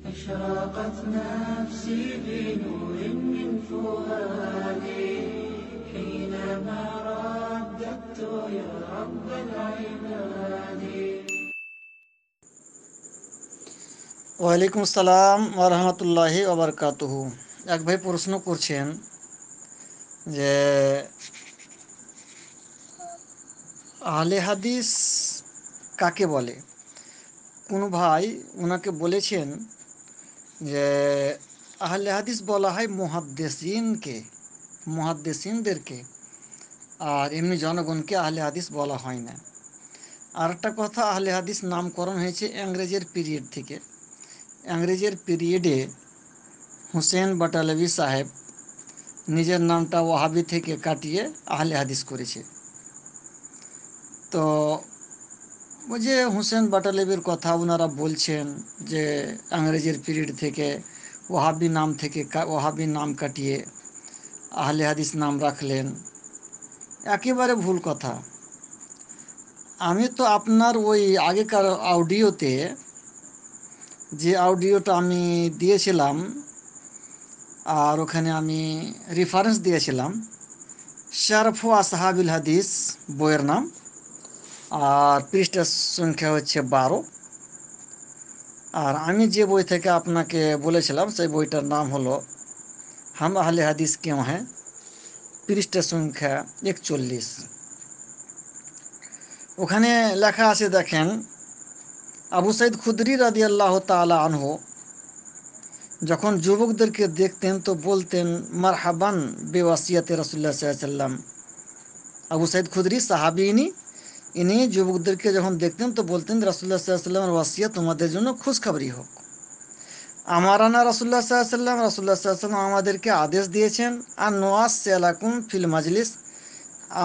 أشرقت نفسي بنور من فؤادي حينما رددت يا رب العباد ওয়ালাইকুম আসসালাম ওরহামতুল্লাহি ওবরকাতুহু এক ভাই প্রশ্ন করছেন যে আহলে হাদিস কাকে বলে কোনো ভাই ওনাকে বলেছেন যে আহলে হাদিস বলা হয় মুহাদ্দেসিনকে মুহাদ্দেসিনদেরকে আর এমনি জনগণকে আহলে হাদিস বলা হয় না আর একটা কথা আহলে হাদিস নামকরণ হয়েছে ইংরেজের পিরিয়ড থেকে ইংরেজের পিরিয়ডে হুসেন বাটালবি সাহেব নিজের নামটা ওয়াহাবি থেকে কাটিয়ে আহলে হাদিস করেছে তো ওই যে হুসেন বাটালেবের কথা ওনারা বলছেন যে আংরেজের পিরিয়ড থেকে ওহাবি নাম থেকে ওহাবি নাম কাটিয়ে আহলে হাদিস নাম রাখলেন একেবারে ভুল কথা আমি তো আপনার ওই আগেকার অডিওতে যে অডিওটা আমি দিয়েছিলাম আর ওখানে আমি রেফারেন্স দিয়েছিলাম শারফু আসহাবিল হাদিস বইয়ের নাম আর পৃষ্ঠার সংখ্যা হচ্ছে বারো আর আমি যে বই থেকে আপনাকে বলেছিলাম সেই বইটার নাম হলো হাম আহলে হাদিস কেউ হ্যাঁ পৃষ্ঠের সংখ্যা একচল্লিশ ওখানে লেখা আছে দেখেন আবু সাইদ খুদরি রাদি আল্লাহ তালা আনহু যখন যুবকদেরকে দেখতেন তো বলতেন মার হাবান বেওয়াসিয়াতে রসুল্লাহ সাল্লাম আবু সাইদ খুদরি সাহাবিনী ইনি যুবকদেরকে যখন দেখতেন তো বলতেন রাসুল্লাহ সাল্লামের ওয়াসিয়া তোমাদের জন্য খুশখাবরি হোক আমারানা রাসুল্লাহ সাল্লাম রাসুল্লাহ সাল্লাম আমাদেরকে আদেশ দিয়েছেন আর নোয়াজ সেলাকুম ফিল মাজলিস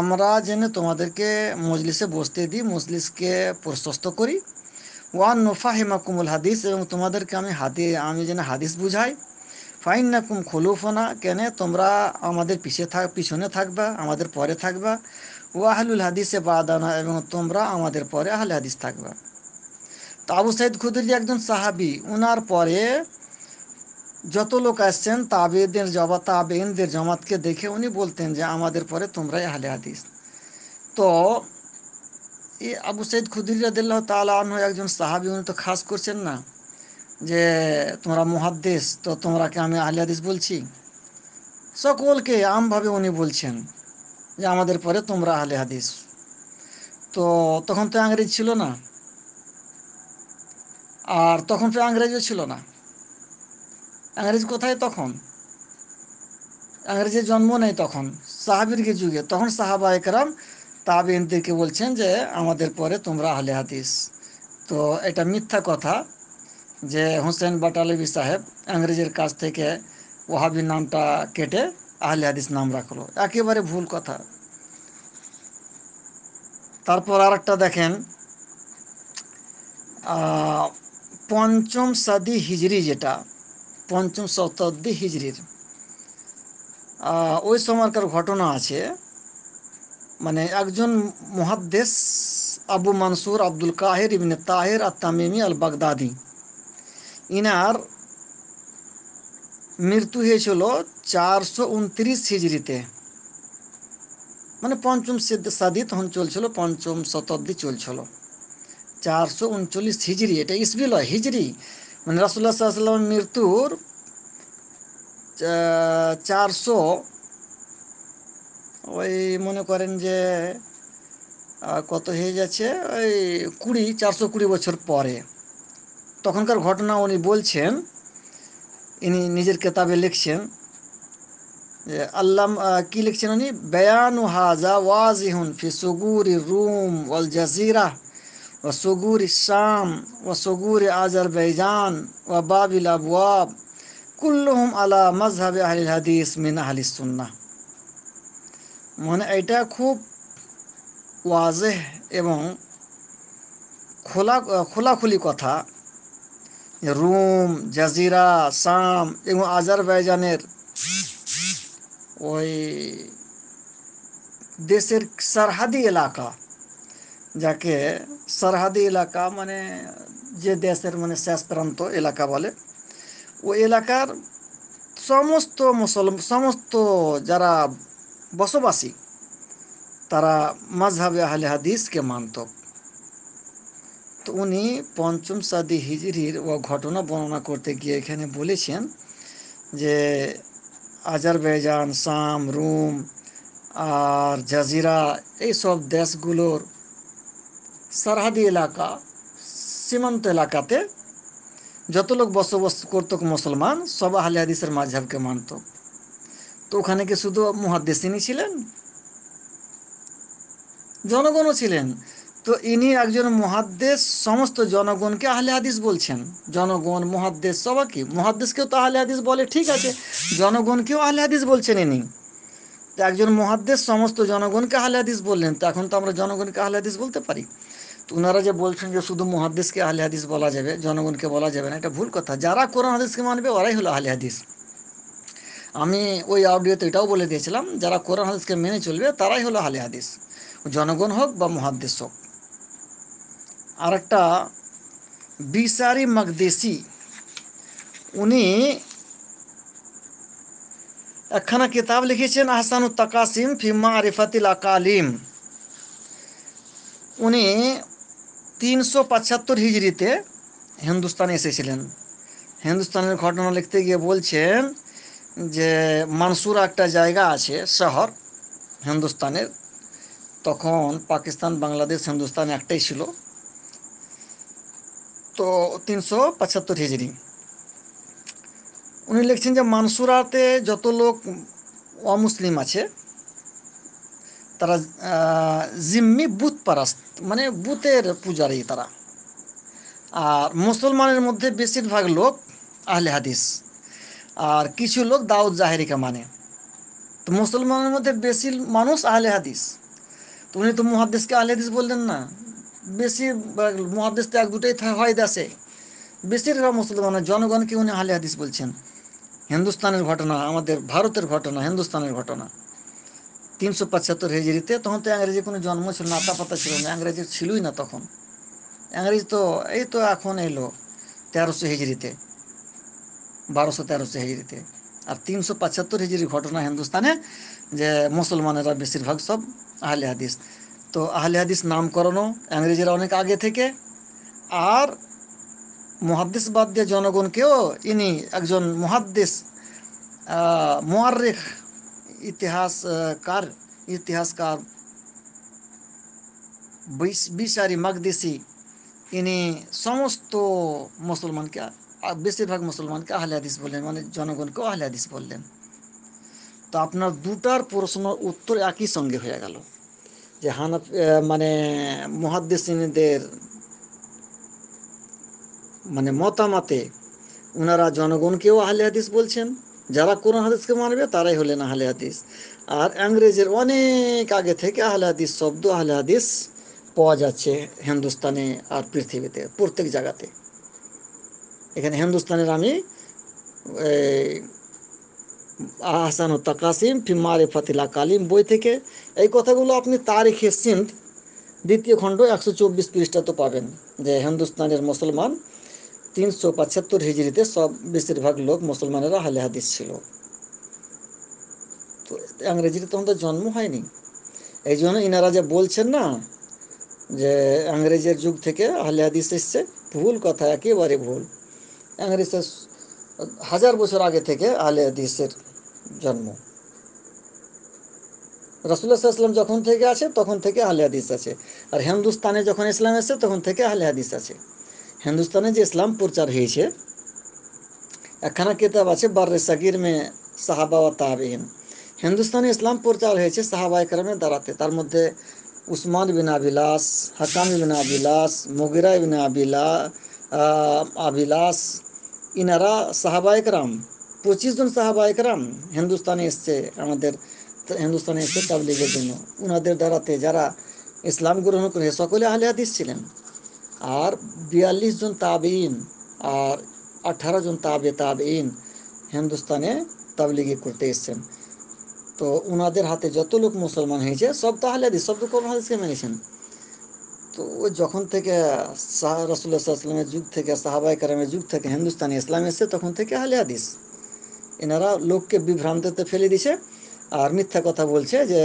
আমরা যেন তোমাদেরকে মজলিসে বসতে দিই মজলিসকে প্রশস্ত করি ওয়ান নোফা হেমাকুমুল হাদিস এবং তোমাদেরকে আমি হাদি আমি যেন হাদিস বুঝাই ফাইন নাকুম খোলুফোনা কেন তোমরা আমাদের পিছিয়ে থাক পিছনে থাকবা আমাদের পরে থাকবা ওয়াহলুল হাদিসে বাদানা এবং তোমরা আমাদের পরে আহলে হাদিস থাকবে তো আবু সাইদ খুদুরি একজন সাহাবি ওনার পরে যত লোক আসছেন তাবেদের জবা তাবেনদের জমাতকে দেখে উনি বলতেন যে আমাদের পরে তোমরাই আহলে হাদিস তো এই আবু সৈদ খুদুরিয়াদিল্লাহ তালা আনহ একজন সাহাবি উনি তো খাস করছেন না যে তোমরা মহাদ্দেশ তো তোমরাকে আমি আহলে হাদিস বলছি সকলকে আমভাবে উনি বলছেন যে আমাদের পরে তোমরা আহলে হাদিস তো তখন তো ইংরেজ ছিল না আর তখন তো ইংরেজও ছিল না ইংরেজ কোথায় তখন ইংরেজের জন্ম নেই তখন সাহাবিরকে যুগে তখন সাহাবা একরাম তাবিনদেরকে বলছেন যে আমাদের পরে তোমরা আহলে হাদিস তো এটা মিথ্যা কথা যে হোসেন বাটালবি সাহেব ইংরেজের কাছ থেকে ওহাবির নামটা কেটে আহলে হাদিস নাম রাখলো একেবারে ভুল কথা তারপর আর একটা দেখেন পঞ্চম সাদি হিজরি যেটা পঞ্চম শতাব্দী হিজড়ির ওই সময়কার ঘটনা আছে মানে একজন মহাদ্দেশ Abu Mansur Abdul Qaher ibn Tahir আর তামিমি আল বাগদাদি ইনার মৃত্যু হয়েছিল চারশো উনত্রিশ হিজড়িতে মানে পঞ্চম সাদি তখন চলছিল পঞ্চম শতাব্দী চলছিল চারশো উনচল্লিশ হিজড়ি এটা ইসবি লয় হিজড়ি মানে রাসুল্লাহ সাল্লাম মৃত্যুর চারশো ওই মনে করেন যে কত হয়ে যাচ্ছে ওই কুড়ি চারশো কুড়ি বছর পরে তখনকার ঘটনা উনি বলছেন ইনি নিজের কেতাবে লিখছেন যে আল্লাম কি লিখছেন উনি বেয়ানু হাজা ওয়াজিহুন ফি সুগুরি রুম ওয়াল জাজিরা ও সুগুরি শাম ও সুগুরি আজার বেজান ও বাবিল আবুয়াব কুল্লুহুম আলা মজহাবে আহলিল হাদিস মিন আহলি সুন্না মানে এটা খুব ওয়াজেহ এবং খোলা খোলাখুলি কথা রুম জাজিরা সাম এবং আজারবাইজানের ওই দেশের সরহাদি এলাকা যাকে সরহাদি এলাকা মানে যে দেশের মানে শেষ প্রান্ত এলাকা বলে ওই এলাকার সমস্ত মুসলমান সমস্ত যারা বসবাসী তারা মজহাবে আহলে হাদিসকে মানত তো উনি পঞ্চম সাদি হিজরির ও ঘটনা বর্ণনা করতে গিয়ে এখানে বলেছেন যে আজারবাইজান সাম রুম আর জাজিরা এইসব দেশগুলোর সরহাদি এলাকা সীমান্ত এলাকাতে যত লোক বসবাস করত মুসলমান সব আহলে হাদিসের মাঝহাবকে মানত তো ওখানে কি শুধু মুহাদ্দেসিনী ছিলেন জনগণও ছিলেন তো ইনি একজন মহাদ্দেশ সমস্ত জনগণকে আহলে হাদিস বলছেন জনগণ মহাদ্দেশ সবাইকে মহাদ্দেশকেও তো আহলে হাদিস বলে ঠিক আছে জনগণকেও আহলে হাদিস বলছেন ইনি তো একজন মহাদ্দেশ সমস্ত জনগণকে আহলে হাদিস বললেন তো এখন তো আমরা জনগণকে আহলে হাদিস বলতে পারি তো ওনারা যে বলছেন যে শুধু মহাদ্দেশকে আহলে হাদিস বলা যাবে জনগণকে বলা যাবে না এটা ভুল কথা যারা কোরআন হাদিসকে মানবে ওরাই হলো আহলে হাদিস আমি ওই অডিওতে এটাও বলে দিয়েছিলাম যারা কোরআন হাদিসকে মেনে চলবে তারাই হলো আহলে হাদিস জনগণ হোক বা মহাদ্দেশ হোক আর একটা বিসারি উনি একখানা কিতাব লিখেছেন আহসানু তাকাসিম ফিমা আরিফাতিল আকালিম উনি তিনশো পঁচাত্তর হিজড়িতে হিন্দুস্তানে এসেছিলেন হিন্দুস্তানের ঘটনা লিখতে গিয়ে বলছেন যে মানসুর একটা জায়গা আছে শহর হিন্দুস্তানের তখন পাকিস্তান বাংলাদেশ হিন্দুস্তান একটাই ছিল তো তিনশো পঁচাত্তর হিজড়ি উনি লিখছেন যে মানসুরাতে যত লোক অমুসলিম আছে তারা জিম্মি বুথ পারাস্ত মানে বুথের পূজারী তারা আর মুসলমানের মধ্যে বেশিরভাগ লোক আহলে হাদিস আর কিছু লোক দাউদ জাহেরিকা মানে তো মুসলমানের মধ্যে বেশি মানুষ আহলে হাদিস তো উনি তো মুহাদ্দিসকে আহলে হাদিস বললেন না বেশি মহাদেশ তো এক দুটোই হয় দেশে বেশিরভাগ মুসলমানের জনগণকে উনি আহলে হাদিস বলছেন হিন্দুস্তানের ঘটনা আমাদের ভারতের ঘটনা হিন্দুস্তানের ঘটনা তিনশো পঁচাত্তর হেজরিতে তখন তো ইংরেজি কোনো জন্ম ছিল না পাতা ছিল না ইংরেজি ছিলই না তখন ইংরেজি তো এই তো এখন এলো তেরোশো হেজরিতে বারোশো তেরোশো হেজরিতে আর তিনশো পঁচাত্তর হেজরি ঘটনা হিন্দুস্তানে যে মুসলমানেরা বেশিরভাগ সব আহলে হাদিস তো আহলে হাদিস নামকরণও ইংরেজিরা অনেক আগে থেকে আর বাদ দিয়ে জনগণকেও ইনি একজন মহাদ্দেশ মোয়ারেখ ইতিহাসকার ইতিহাসকার বিচারি মাগদেশি ইনি সমস্ত মুসলমানকে বেশিরভাগ মুসলমানকে আহলে হাদিস বললেন মানে জনগণকেও আহলে হাদিস বললেন তো আপনার দুটার প্রশ্ন উত্তর একই সঙ্গে হয়ে গেল যে হানাফি মানে মহাদ্দিসদের মানে মতামতে ওনারা জনগণকেও আহলে হাদিস বলছেন যারা কোরআন হাদিসকে মানবে তারাই হলেন আহলে হাদিস আর ইংরেজের অনেক আগে থেকে আহলে হাদিস শব্দ আহলে হাদিস পাওয়া যাচ্ছে হিন্দুস্তানে আর পৃথিবীতে প্রত্যেক জায়গাতে এখানে হিন্দুস্তানের আমি ও তাকাসিম ফি মারিফাতিলা কালিম বই থেকে এই কথাগুলো আপনি তারিখে সিন্ধ দ্বিতীয় খণ্ড একশো চব্বিশ পৃষ্ঠা তো পাবেন যে হিন্দুস্তানের মুসলমান তিনশো পঁচাত্তর হিজড়িতে সব বেশিরভাগ লোক মুসলমানেরা হালে হাদিস ছিল তো ইংরেজিতে তখন তো জন্ম হয়নি এই জন্য ইনারা যে বলছেন না যে ইংরেজের যুগ থেকে আহলে হাদিস এসছে ভুল কথা একেবারে ভুল ইংরেজের হাজার বছর আগে থেকে আলে হাদিসের জন্ম রসুল্লাহ ইসলাম যখন থেকে আছে তখন থেকে আলে হাদিস আছে আর হিন্দুস্তানে যখন ইসলাম এসেছে তখন থেকে আলে হাদিস আছে হিন্দুস্তানে যে ইসলাম প্রচার হয়েছে একখানা কিতাব আছে বার্রে সাকির মে সাহাবা ও তাহিন হিন্দুস্তানে ইসলাম প্রচার হয়েছে সাহাবা একরমে দাঁড়াতে তার মধ্যে উসমান বিন আবিলাস হাকাম বিন আবিলাস মুগিরা বিন আবিলা আবিলাস ইনারা সাহাবায়করাম পঁচিশ জন সাহাবায়করাম হিন্দুস্তানে এসছে আমাদের হিন্দুস্তানে এসছে তাবলিগের জন্য ওনাদের দ্বারাতে যারা ইসলাম গ্রহণ করে সকলে আহলে হাদিস ছিলেন আর বিয়াল্লিশ জন তাবেইন আর আঠারো জন তাবে তাবেইন হিন্দুস্তানে তাবলিগি করতে এসছেন তো ওনাদের হাতে যত লোক মুসলমান হয়েছে সব তো হাদিস সব তো কোন হাদিসকে মেনেছেন তো যখন থেকে রসুলের যুগ থেকে সাহাবাই কারামের যুগ থেকে হিন্দুস্তানি ইসলাম এসছে তখন থেকে আলে হাদিস এনারা লোককে বিভ্রান্ততে ফেলে দিছে আর মিথ্যা কথা বলছে যে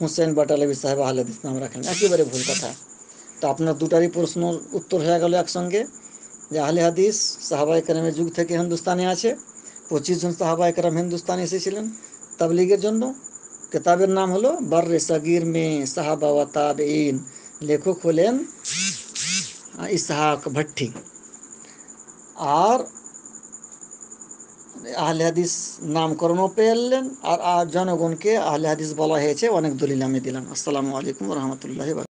হুসেন বাটালবি সাহেব আহলে হাদিস নাম রাখেন একেবারে ভুল কথা তো আপনার দুটারই প্রশ্নর উত্তর হয়ে গেল একসঙ্গে যে আহলে হাদিস সাহাবাই কারামের যুগ থেকে হিন্দুস্তানে আছে পঁচিশ জন সাহাবাই কারাম হিন্দুস্তানে এসেছিলেন তাবলিগের জন্য কেতাবের নাম হলো বার্রে সাগির মে সাহাবা ওয়া তাবেইন লেখক হলেন ইসাহাক ভট্টি আর আহলে হাদিস নামকরণও পেলেন আর জনগণকে আহলে হাদিস বলা হয়েছে অনেক দলিল আমি দিলাম আসসালামু আলাইকুম রহমতুল্লাহ